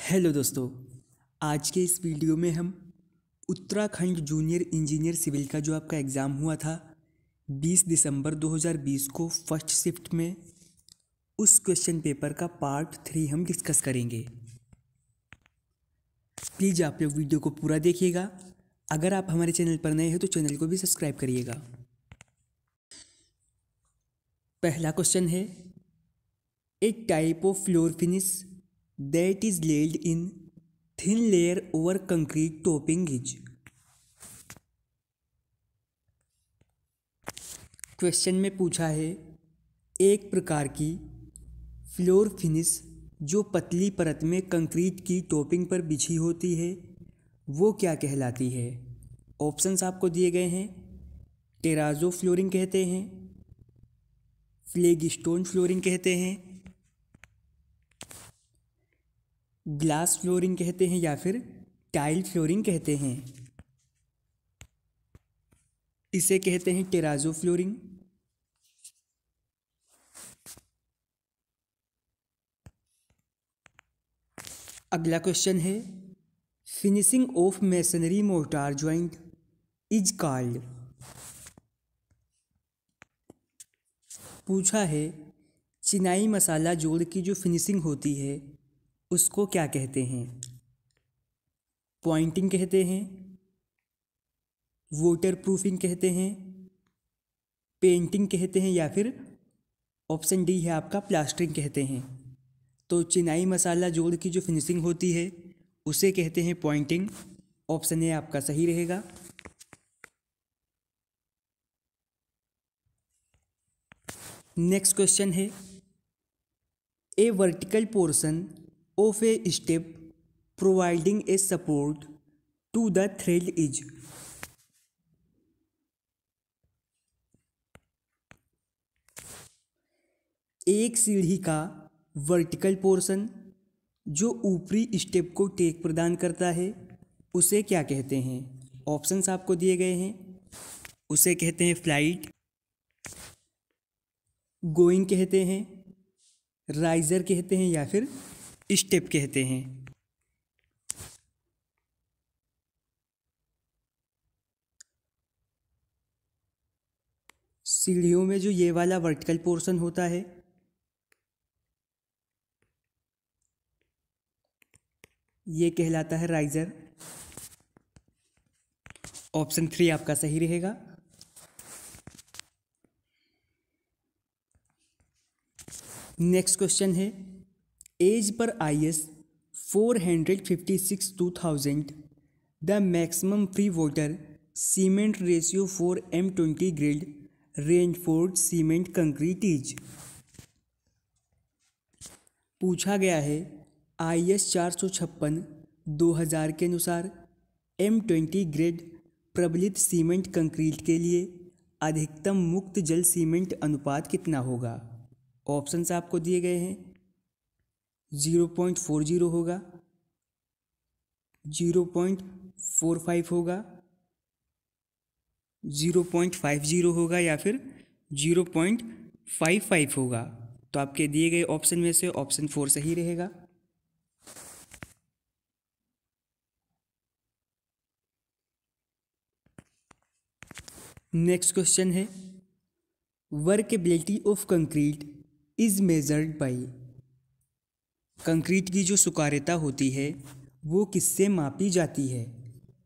hello दोस्तों आज के इस वीडियो में हम उत्तराखंड जूनियर इंजीनियर सिविल का जो आपका एग्ज़ाम हुआ था 20 दिसंबर 2020 को फर्स्ट शिफ्ट में उस क्वेश्चन पेपर का पार्ट थ्री हम डिस्कस करेंगे प्लीज़ आप लोग वीडियो को पूरा देखिएगा अगर आप हमारे चैनल पर नए हैं तो चैनल को भी सब्सक्राइब करिएगा पहला क्वेश्चन है एक type of floor finish that is laid in thin layer over concrete topping is question में पूछा है एक प्रकार की फ्लोर फिनिश जो पतली परत में कंक्रीट की टॉपिंग पर बिछी होती है वो क्या कहलाती है ऑप्शंस आपको दिए गए हैं टेराजो फ्लोरिंग कहते हैं फ्लेग स्टोन फ्लोरिंग कहते हैं ग्लास फ्लोरिंग कहते हैं या फिर टाइल फ्लोरिंग कहते हैं इसे कहते हैं टेराजो फ्लोरिंग अगला क्वेश्चन है finishing of masonry mortar joint is called पूछा है चिनाई मसाला जोड़ की जो फिनिशिंग होती है उसको क्या कहते हैं पॉइंटिंग कहते हैं वोटर प्रूफिंग कहते हैं पेंटिंग कहते हैं या फिर ऑप्शन डी है आपका प्लास्टरिंग कहते हैं तो चिनाई मसाला जोड़ की जो फिनिशिंग होती है उसे कहते हैं पॉइंटिंग ऑप्शन ए आपका सही रहेगा नेक्स्ट क्वेश्चन है a vertical portion of a step providing a support to the thread is एक सीढ़ी का वर्टिकल पोर्शन जो ऊपरी स्टेप को टेक प्रदान करता है उसे क्या कहते हैं ऑप्शंस आपको दिए गए हैं उसे कहते हैं फ्लाइट गोइंग कहते हैं राइजर कहते हैं या फिर स्टेप कहते हैं सीढ़ियों में जो ये वाला वर्टिकल पोर्शन होता है ये कहलाता है राइजर ऑप्शन थ्री आपका सही रहेगा नेक्स्ट क्वेश्चन है as per I S four hundred fifty six two thousand the maximum free water cement ratio for M twenty grade reinforced cement concrete is पूछा गया है आई एस चार सौ छप्पन दो हज़ार के अनुसार एम ट्वेंटी ग्रेड प्रबलित सीमेंट कंक्रीट के लिए अधिकतम मुक्त जल सीमेंट अनुपात कितना होगा ऑप्शंस आपको दिए गए हैं ज़ीरो पॉइंट फोर ज़ीरो होगा ज़ीरो पॉइंट फोर फाइव होगा ज़ीरो पॉइंट फाइव ज़ीरो होगा या फिर ज़ीरो पॉइंट फाइव फाइव होगा तो आपके दिए गए ऑप्शन में से ऑप्शन फोर सही रहेगा नेक्स्ट क्वेश्चन है workability of concrete is measured by concrete की जो सुकार्यता होती है वो किससे मापी जाती है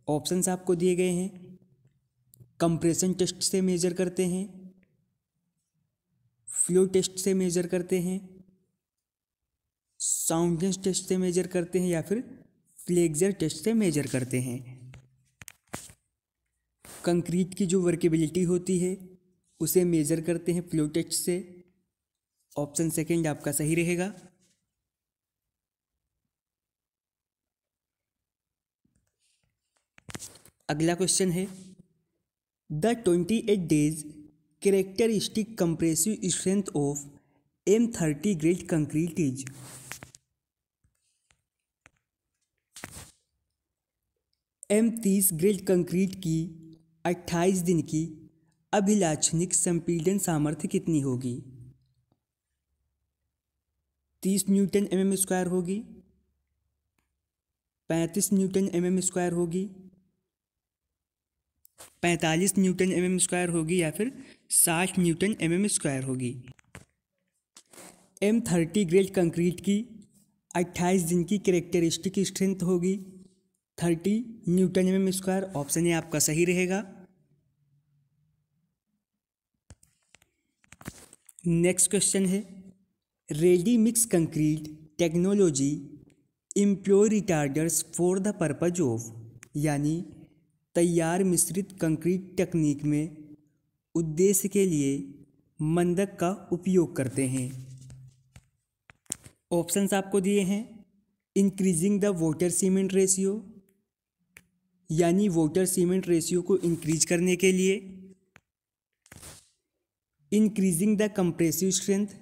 ऑप्शंस आपको दिए गए हैं कंप्रेशन टेस्ट से मेजर करते हैं फ्लो टेस्ट से मेजर करते हैं साउंडनेस टेस्ट से मेजर करते हैं या फिर फ्लेक्जर टेस्ट से मेजर करते हैं कंक्रीट की जो वर्केबिलिटी होती है उसे मेज़र करते हैं फ्लो टेस्ट से ऑप्शन सेकेंड आपका सही रहेगा अगला क्वेश्चन है the twenty eight days characteristic compressive strength of M thirty grade concrete is M तीस ग्रेड कंक्रीट की अट्ठाईस दिन की अभिलाक्षणिक संपीडन सामर्थ्य कितनी होगी तीस न्यूटन एम एम स्क्वायर होगी पैंतीस न्यूटन एम एम स्क्वायर होगी पैंतालीस न्यूटन एम एम स्क्वायर होगी या फिर साठ न्यूटन एम एम स्क्वायर होगी एम थर्टी ग्रेड कंक्रीट की अट्ठाईस दिन की करेक्टरिस्टिक स्ट्रेंथ होगी thirty newton M M square option A आपका सही रहेगा नेक्स्ट क्वेश्चन है ready mix concrete technology employed for the purpose of यानी तैयार मिश्रित कंक्रीट तकनीक में उद्देश्य के लिए मंदक का उपयोग करते हैं ऑप्शंस आपको दिए हैं increasing the water cement ratio यानी वाटर सीमेंट रेशियो को इंक्रीज करने के लिए increasing the compressive strength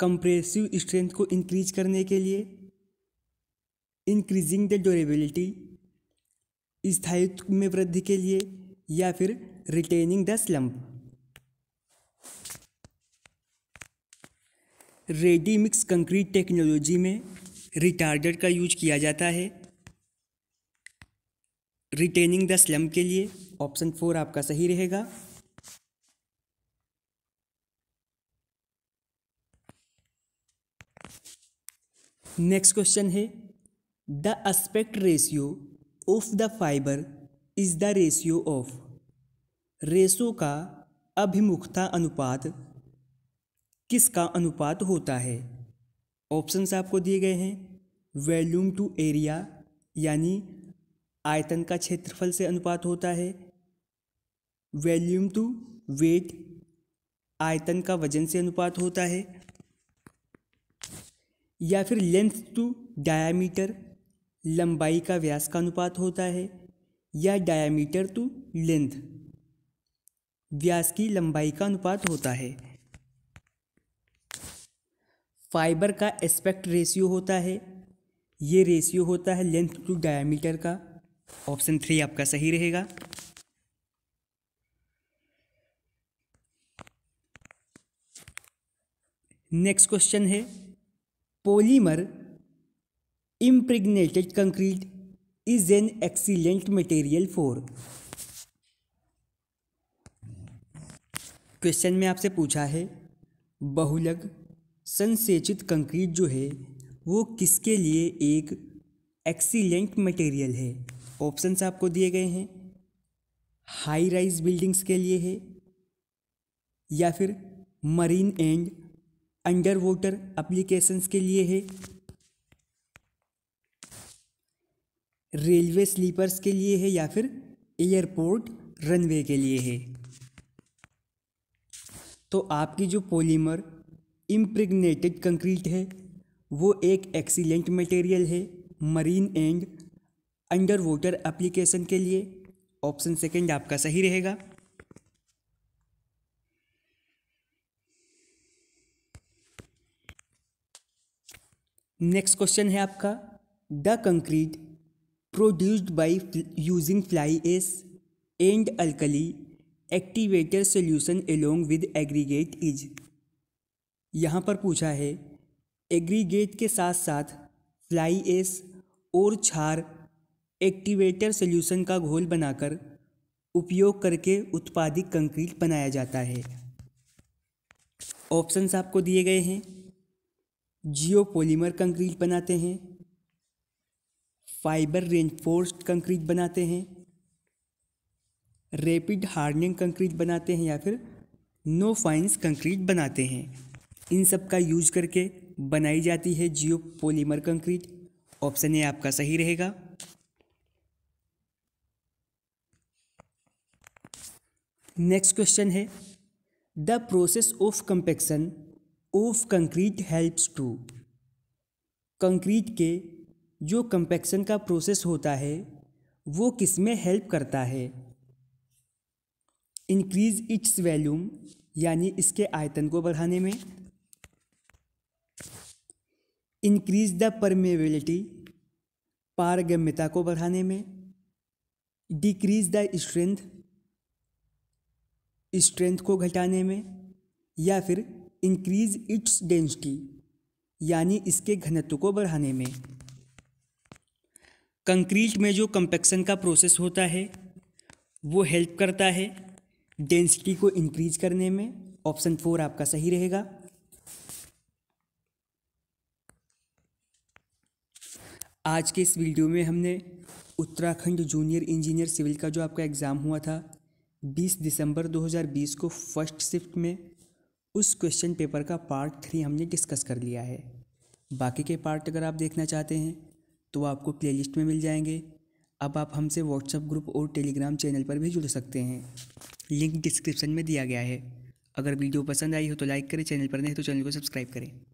compressive strength को इंक्रीज करने के लिए इंक्रीजिंग द ड्यूरेबिलिटी स्थायित्व में वृद्धि के लिए या फिर retaining the slump ready mix concrete technology में रिटार्डर का यूज किया जाता है रिटेनिंग द स्लम के लिए ऑप्शन फोर आपका सही रहेगा नेक्स्ट क्वेश्चन है the aspect ratio of the fibre is the ratio of ratio का अभिमुखता अनुपात किसका अनुपात होता है ऑप्शंस आपको दिए गए हैं वैल्यूम टू एरिया यानी आयतन का क्षेत्रफल से अनुपात होता है वैल्यूम टू वेट आयतन का वजन से अनुपात होता है या फिर लेंथ टू डायामीटर लंबाई का व्यास का अनुपात होता है या डायामीटर टू लेंथ व्यास की लंबाई का अनुपात होता है फाइबर का एस्पेक्ट रेशियो होता है ये रेशियो होता है लेंथ टू डायामीटर का ऑप्शन थ्री आपका सही रहेगा नेक्स्ट क्वेश्चन है polymer impregnated concrete is an excellent material for question में आपसे पूछा है बहुलक संसेचित कंक्रीट जो है वो किसके लिए एक एक्सीलेंट मटेरियल है ऑप्शंस आपको दिए गए हैं हाई राइज बिल्डिंग्स के लिए है या फिर marine and under water applications के लिए है रेलवे स्लीपर्स के लिए है या फिर एयरपोर्ट रनवे के लिए है तो आपकी जो पॉलीमर इम्प्रिग्नेटेड कंक्रीट है वो एक एक्सीलेंट मटेरियल है marine and under water application के लिए ऑप्शन सेकंड आपका सही रहेगा नेक्स्ट क्वेश्चन है आपका the concrete produced by using fly ash and alkali activator solution along with aggregate is यहाँ पर पूछा है एग्रीगेट के साथ साथ फ्लाई एस और छार एक्टिवेटर सोल्यूशन का घोल बनाकर उपयोग करके उत्पादित कंक्रीट बनाया जाता है ऑप्शंस आपको दिए गए हैं जियो पॉलीमर कंक्रीट बनाते हैं फाइबर रेनफोर्स्ड कंक्रीट बनाते हैं रेपिड हार्डनिंग कंक्रीट बनाते हैं या फिर नो फाइंस कंक्रीट बनाते हैं इन सब का यूज करके बनाई जाती है geopolymer concrete option A आपका सही रहेगा नेक्स्ट क्वेश्चन है the process of compaction of concrete helps to concrete के जो कंपेक्शन का प्रोसेस होता है वो किस में हेल्प करता है इंक्रीज इट्स वैल्यूम यानी इसके आयतन को बढ़ाने में इंक्रीज द परमेबिलिटी पारगम्यता को बढ़ाने में डिक्रीज द स्ट्रेंथ स्ट्रेंथ को घटाने में या फिर इंक्रीज इट्स डेंसिटी यानी इसके घनत्व को बढ़ाने में कंक्रीट में जो कंपेक्शन का प्रोसेस होता है वो हेल्प करता है डेंसिटी को इंक्रीज करने में ऑप्शन फोर आपका सही रहेगा आज के इस वीडियो में हमने उत्तराखंड जूनियर इंजीनियर सिविल का जो आपका एग्ज़ाम हुआ था 20 दिसंबर 2020 को फर्स्ट शिफ्ट में उस क्वेश्चन पेपर का पार्ट थ्री हमने डिस्कस कर लिया है बाकी के पार्ट अगर आप देखना चाहते हैं तो आपको प्लेलिस्ट में मिल जाएंगे अब आप हमसे व्हाट्सएप ग्रुप और टेलीग्राम चैनल पर भी जुड़ सकते हैं लिंक डिस्क्रिप्शन में दिया गया है अगर वीडियो पसंद आई हो तो लाइक करें चैनल पर नहीं तो चैनल को सब्सक्राइब करें